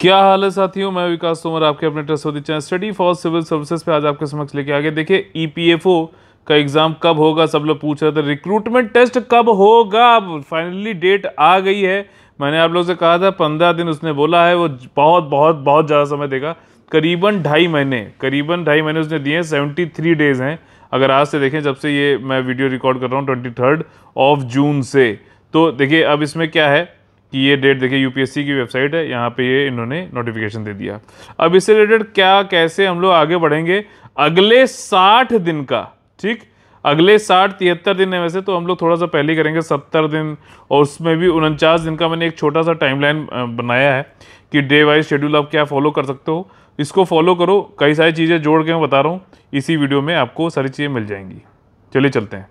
क्या हाल है साथियों मैं विकास तोमर आपके अपने trustworthy channel study for civil services पे आज आपके समक्ष लेके आगे देखिए ईपीएफओ e का एग्ज़ाम कब होगा सब लोग पूछ रहे थे रिक्रूटमेंट टेस्ट कब होगा अब फाइनली डेट आ गई है मैंने आप लोगों से कहा था पंद्रह दिन उसने बोला है वो बहुत बहुत बहुत ज़्यादा समय देगा करीबन ढाई महीने करीबन ढाई महीने उसने दिए हैं सेवेंटी थ्री डेज़ हैं अगर आज से देखें जब से ये मैं वीडियो रिकॉर्ड कर रहा हूँ ट्वेंटी थर्ड ऑफ जून से तो देखिए अब इसमें क्या है कि ये डेट देखिए यूपीएससी की वेबसाइट है यहाँ पे ये इन्होंने नोटिफिकेशन दे दिया अब इससे रिलेटेड क्या कैसे हम लोग आगे बढ़ेंगे अगले साठ दिन का ठीक अगले साठ तिहत्तर दिन है वैसे तो हम लोग थोड़ा सा पहले करेंगे सत्तर दिन और उसमें भी उनचास दिन का मैंने एक छोटा सा टाइमलाइन बनाया है कि डे वाइज शेड्यूल आप क्या फॉलो कर सकते हो इसको फॉलो करो कई सारी चीज़ें जोड़ के मैं बता रहा हूँ इसी वीडियो में आपको सारी चीज़ें मिल जाएंगी चलिए चलते हैं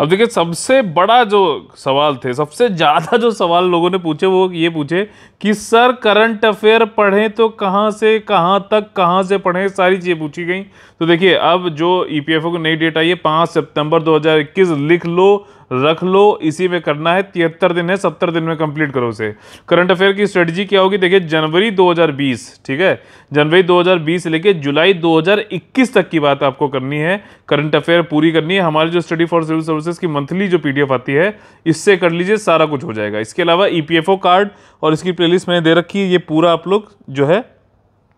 अब देखिए सबसे बड़ा जो सवाल थे सबसे ज़्यादा जो सवाल लोगों ने पूछे वो ये पूछे कि सर करंट अफेयर पढ़ें तो कहाँ से कहाँ तक कहाँ से पढ़ें सारी चीज़ें पूछी गई तो देखिए अब जो ई e को नई डेट आई है पाँच सितंबर 2021 लिख लो रख लो इसी में करना है तिहत्तर दिन है सत्तर दिन में कंप्लीट करो उसे करंट अफेयर की स्ट्रेटजी क्या होगी देखिए जनवरी 2020 ठीक है जनवरी 2020 से लेके जुलाई 2021 तक की बात आपको करनी है करंट अफेयर पूरी करनी है हमारी जो स्टडी फॉर सिविल सर्विसेज की मंथली जो पीडीएफ आती है इससे कर लीजिए सारा कुछ हो जाएगा इसके अलावा ईपीएफओ e कार्ड और इसकी प्ले मैंने दे रखी है ये पूरा आप लोग जो है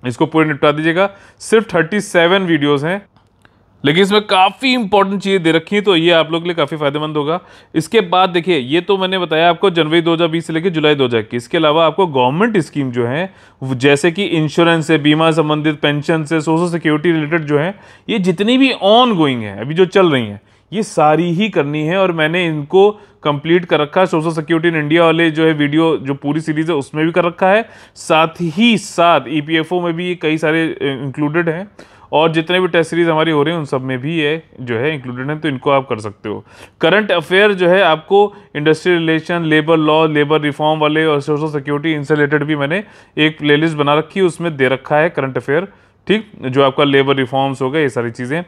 इसको पूरे निपटा दीजिएगा सिर्फ 37 वीडियोस हैं लेकिन इसमें काफ़ी इंपॉर्टेंट चीज़ें दे रखी हैं तो ये आप लोग के लिए काफ़ी फायदेमंद होगा इसके बाद देखिए ये तो मैंने बताया आपको जनवरी 2020 से लेकर जुलाई 2021 इसके अलावा आपको गवर्नमेंट स्कीम जो है जैसे कि इंश्योरेंस से बीमा संबंधित पेंशन से सोशल सिक्योरिटी रिलेटेड जो है ये जितनी भी ऑन गोइंग है अभी जो चल रही हैं ये सारी ही करनी है और मैंने इनको कंप्लीट कर रखा है सोशल सिक्योरिटी इन इंडिया वाले जो है वीडियो जो पूरी सीरीज है उसमें भी कर रखा है साथ ही साथ ई e में भी कई सारे इंक्लूडेड हैं और जितने भी टेस्ट सीरीज़ हमारी हो रही हैं उन सब में भी ये जो है इंक्लूडेड हैं तो इनको आप कर सकते हो करंट अफेयर जो है आपको industry relation labour law labour reform वाले और सोशल सिक्योरिटी इनसे रिलेटेड भी मैंने एक प्ले बना रखी है उसमें दे रखा है करंट अफेयर ठीक जो आपका लेबर रिफॉर्म्स हो गए ये सारी चीज़ें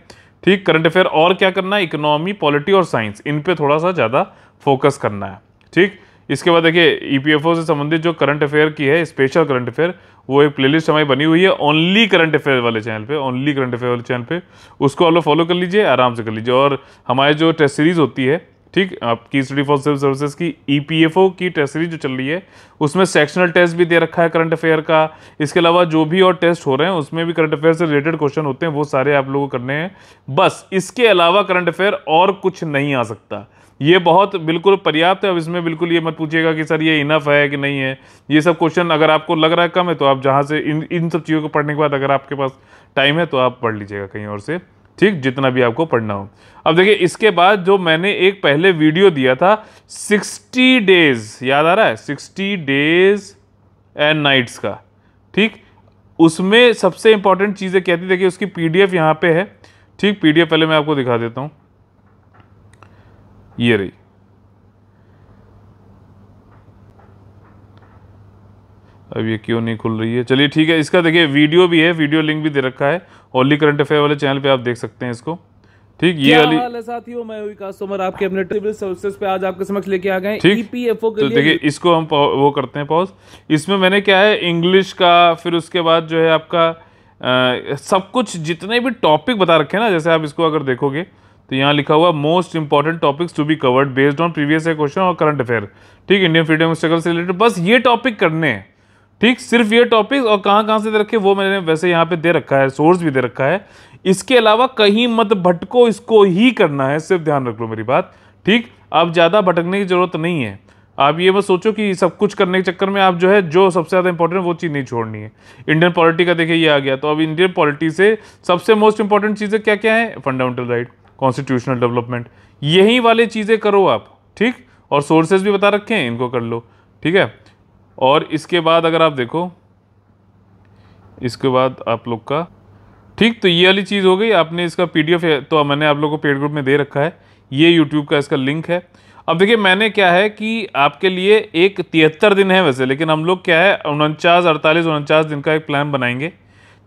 ठीक करंट अफेयर और क्या करना है इकोनॉमी पॉलिटी और साइंस इन पर थोड़ा सा ज़्यादा फोकस करना है ठीक इसके बाद देखिए ईपीएफओ e से संबंधित जो करंट अफेयर की है स्पेशल करंट अफेयर वो एक प्लेलिस्ट हमारी बनी हुई है ओनली करंट अफेयर वाले चैनल पे ओनली करंट अफेयर वाले चैनल पे उसको आप लोग फॉलो कर लीजिए आराम से कर लीजिए और हमारे जो टेस्ट सीरीज़ होती है ठीक आपकी स्टडी फॉर सिविल सर्विसेज की ईपीएफओ e की टेस्ट सीरीज जो चल रही है उसमें सेक्शनल टेस्ट भी दे रखा है करंट अफेयर का इसके अलावा जो भी और टेस्ट हो रहे हैं उसमें भी करंट अफेयर से रिलेटेड क्वेश्चन होते हैं वो सारे आप लोगों को करने हैं बस इसके अलावा करंट अफेयर और कुछ नहीं आ सकता ये बहुत बिल्कुल पर्याप्त है अब इसमें बिल्कुल ये मत पूछिएगा कि सर ये इनफ है कि नहीं है ये सब क्वेश्चन अगर आपको लग रहा है कम है तो आप जहाँ से इन इन सब चीज़ों को पढ़ने के बाद अगर आपके पास टाइम है तो आप पढ़ लीजिएगा कहीं और से ठीक जितना भी आपको पढ़ना हो अब देखिए इसके बाद जो मैंने एक पहले वीडियो दिया था सिक्सटी डेज याद आ रहा है सिक्सटी डेज एंड नाइट्स का ठीक उसमें सबसे इंपॉर्टेंट चीज़ें कहती देखिए उसकी पी डी यहाँ पे है ठीक पी डी एफ पहले मैं आपको दिखा देता हूँ ये रही अब ये क्यों नहीं खुल रही है चलिए ठीक है इसका देखिए वीडियो भी है वीडियो लिंक भी दे रखा है ओनली करंट अफेयर वाले चैनल पे आप देख सकते हैं इसको ठीक ये वाली साथियों मैं विकास तोमर आपके अपने पे आज आपके समक्ष लेके आ गए ईपीएफओ e के तो देखिए इसको हम वो करते हैं पॉज इसमें मैंने क्या है इंग्लिश का फिर उसके बाद जो है आपका आ, सब कुछ जितने भी टॉपिक बता रखे हैं ना जैसे आप इसको अगर देखोगे तो यहाँ लिखा हुआ most important topics to be covered based on previous question और करंट अफेयर ठीक इंडियन फ्रीडम स्ट्रगल से रिलेटेड बस ये टॉपिक करने हैं ठीक सिर्फ ये टॉपिक और कहाँ कहाँ से दे रखे वो मैंने वैसे यहाँ पे दे रखा है सोर्स भी दे रखा है इसके अलावा कहीं मत भटको इसको ही करना है सिर्फ ध्यान रख लो मेरी बात ठीक आप ज़्यादा भटकने की ज़रूरत नहीं है आप ये बस सोचो कि सब कुछ करने के चक्कर में आप जो है जो सबसे ज़्यादा इंपॉर्टेंट वो चीज़ नहीं छोड़नी है इंडियन पॉलिटी का देखिए ये आ गया तो अब इंडियन पॉलिटी से सबसे मोस्ट इंपॉर्टेंट चीज़ें क्या क्या है फंडामेंटल राइट कॉन्स्टिट्यूशनल डेवलपमेंट यही वाले चीज़ें करो आप ठीक और सोर्सेज भी बता रखे हैं इनको कर लो ठीक है और इसके बाद अगर आप देखो इसके बाद आप लोग का ठीक तो ये वाली चीज़ हो गई आपने इसका पीडीएफ तो मैंने आप लोग को पेड ग्रुप में दे रखा है ये यूट्यूब का इसका लिंक है अब देखिए मैंने क्या है कि आपके लिए एक तिहत्तर दिन है वैसे लेकिन हम लोग क्या है उनचास अड़तालीस उनचास दिन का एक प्लान बनाएंगे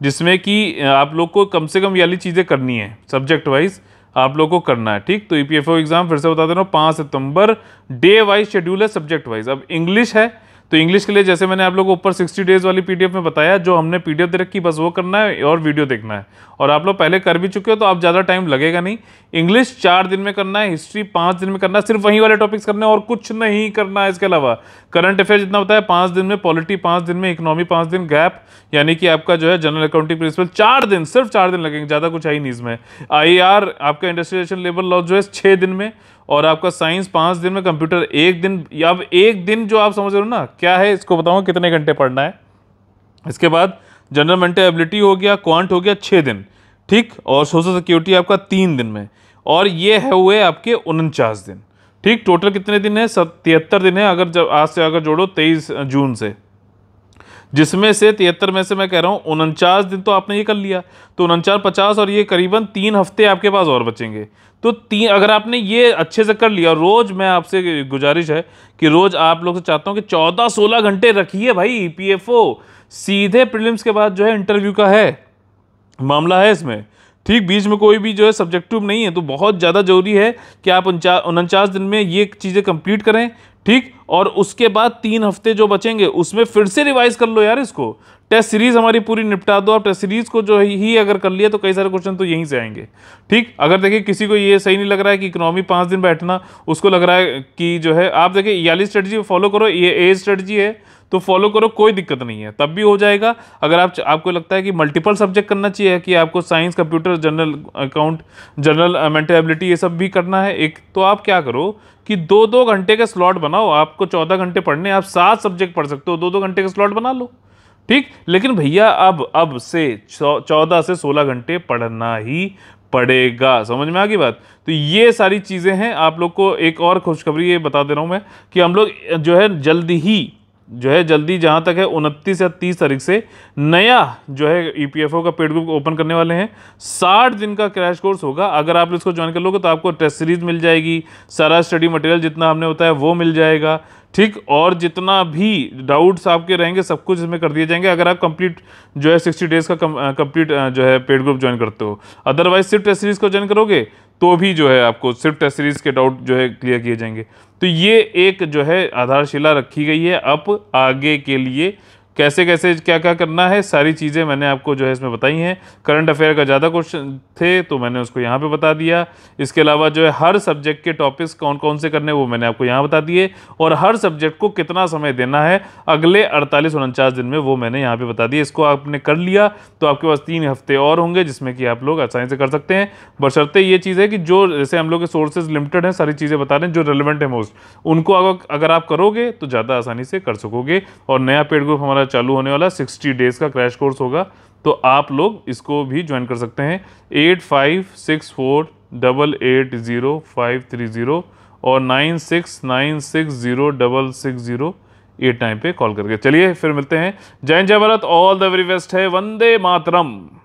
जिसमें कि आप लोग को कम से कम ये वाली चीज़ें करनी है सब्जेक्ट वाइज आप लोग को करना है ठीक तो ई e एग्ज़ाम फिर से बता दे रहा हूँ सितंबर डे वाइज शेड्यूल है सब्जेक्ट वाइज अब इंग्लिश है तो इंग्लिश के लिए जैसे मैंने आप लोग को ऊपर 60 डेज वाली पीडीएफ में बताया जो हमने पीडीएफ दे रखी बस वो करना है और वीडियो देखना है और आप लोग पहले कर भी चुके हो तो आप ज़्यादा टाइम लगेगा नहीं इंग्लिश चार दिन में करना है हिस्ट्री पाँच दिन में करना है सिर्फ वहीं वाले टॉपिक्स करने और कुछ नहीं करना है इसके अलावा करंट अफेयर जितना बताया पाँच दिन में पॉलिटी पाँच दिन में इकोनॉमी पाँच दिन गैप यानी कि आपका जो है जनरल अकाउंटिंग प्रिंसिपल चार दिन सिर्फ चार दिन लगेंगे ज़्यादा कुछ है ही नहीं इसमें आई e आपका इंडस्ट्रियलाइजेशन लेबर लॉ जो है छः दिन में और आपका साइंस पाँच दिन में कंप्यूटर एक दिन या अब एक दिन जो आप समझ रहे हो ना क्या है इसको बताऊँ कितने घंटे पढ़ना है इसके बाद जनरल मेंटेबिलिटी हो गया क्वांट हो गया छः दिन ठीक और सोशल सिक्योरिटी आपका तीन दिन में और ये है हुए आपके उनचास दिन ठीक टोटल कितने दिन है सब तिहत्तर दिन है अगर जब आज से अगर जोड़ो तेईस जून से जिसमें से तिहत्तर में से मैं कह रहा हूँ उनचास दिन तो आपने ये कर लिया तो उनचास पचास और ये करीबन तीन हफ्ते आपके पास और बचेंगे तो तीन अगर आपने ये अच्छे से कर लिया रोज़ मैं आपसे गुजारिश है कि रोज़ आप लोग से चाहता हूँ कि चौदह सोलह घंटे रखिए भाई पी e सीधे प्रिलिम्स के बाद जो है इंटरव्यू का है मामला है इसमें ठीक बीच में कोई भी जो है सब्जेक्टिव नहीं है तो बहुत ज़्यादा ज़रूरी है कि आप उनचास दिन में ये चीज़ें कंप्लीट करें ठीक और उसके बाद तीन हफ्ते जो बचेंगे उसमें फिर से रिवाइज कर लो यार इसको टेस्ट सीरीज हमारी पूरी निपटा दो आप टेस्ट सीरीज को जो ही अगर कर लिया तो कई सारे क्वेश्चन तो यहीं से आएंगे ठीक अगर देखिए किसी को ये सही नहीं लग रहा है कि इकोनॉमी पाँच दिन बैठना उसको लग रहा है कि जो है आप देखिए याली स्ट्रेटजी फॉलो करो ये ए स्ट्रेटजी है तो फॉलो करो कोई दिक्कत नहीं है तब भी हो जाएगा अगर आप आपको लगता है कि मल्टीपल सब्जेक्ट करना चाहिए कि आपको science computer general account general mental ability ये सब भी करना है एक तो आप क्या करो कि दो दो घंटे का स्लॉट बनाओ आपको चौदह घंटे पढ़ने आप सात सब्जेक्ट पढ़ सकते हो दो दो घंटे का स्लॉट बना लो ठीक लेकिन भैया अब अब से चौदह से सोलह घंटे पढ़ना ही पड़ेगा समझ में आ गई बात तो ये सारी चीज़ें हैं आप लोग को एक और खुशखबरी ये बता दे रहा हूँ मैं कि हम लोग जो है जल्द ही जो है जल्दी जहाँ तक है उनतीस या तीस तारीख से नया जो है ईपीएफओ e का पेड ग्रुप ओपन करने वाले हैं साठ दिन का क्रैश कोर्स होगा अगर आप इसको ज्वाइन कर लोगे तो आपको टेस्ट सीरीज मिल जाएगी सारा स्टडी मटेरियल जितना हमने होता है वो मिल जाएगा ठीक और जितना भी डाउट्स आपके रहेंगे सब कुछ इसमें कर दिए जाएंगे अगर आप कंप्लीट जो है सिक्सटी डेज़ का कंप्लीट जो है पेड ग्रुप ज्वाइन करते हो अदरवाइज सिर्फ टेस्ट सीरीज़ को ज्वाइन करोगे तो भी जो है आपको सिर्फ टेस्ट सीरीज़ के डाउट जो है क्लियर किए जाएंगे तो ये एक जो है आधारशिला रखी गई है अब आगे के लिए कैसे कैसे क्या क्या करना है सारी चीज़ें मैंने आपको जो है इसमें बताई हैं करंट अफेयर का ज़्यादा क्वेश्चन थे तो मैंने उसको यहाँ पे बता दिया इसके अलावा जो है हर सब्जेक्ट के टॉपिक्स कौन कौन से करने वो मैंने आपको यहाँ बता दिए और हर सब्जेक्ट को कितना समय देना है अगले अड़तालीस उनचास दिन में वो मैंने यहाँ पर बता दिए इसको आपने कर लिया तो आपके पास तीन हफ्ते और होंगे जिसमें कि आप लोग आसानी से कर सकते हैं बशरते ये चीज़ है कि जो जैसे हम लोग के सोर्सेज लिमिटेड हैं सारी चीज़ें बता रहे हैं जो रेलिवेंट है मोस्ट उनको अगर आप करोगे तो ज़्यादा आसानी से कर सकोगे और नया पेड ग्रुप हमारा हमारा चालू होने वाला सिक्सटी डेज़ का क्रैश कोर्स होगा तो आप लोग इसको भी ज्वाइन कर सकते हैं eight five six four double eight zero five three zero और nine six nine six zero double six zero eight nine पर कॉल करके चलिए फिर मिलते हैं जय जय Bharat all the very best है वंदे मातरम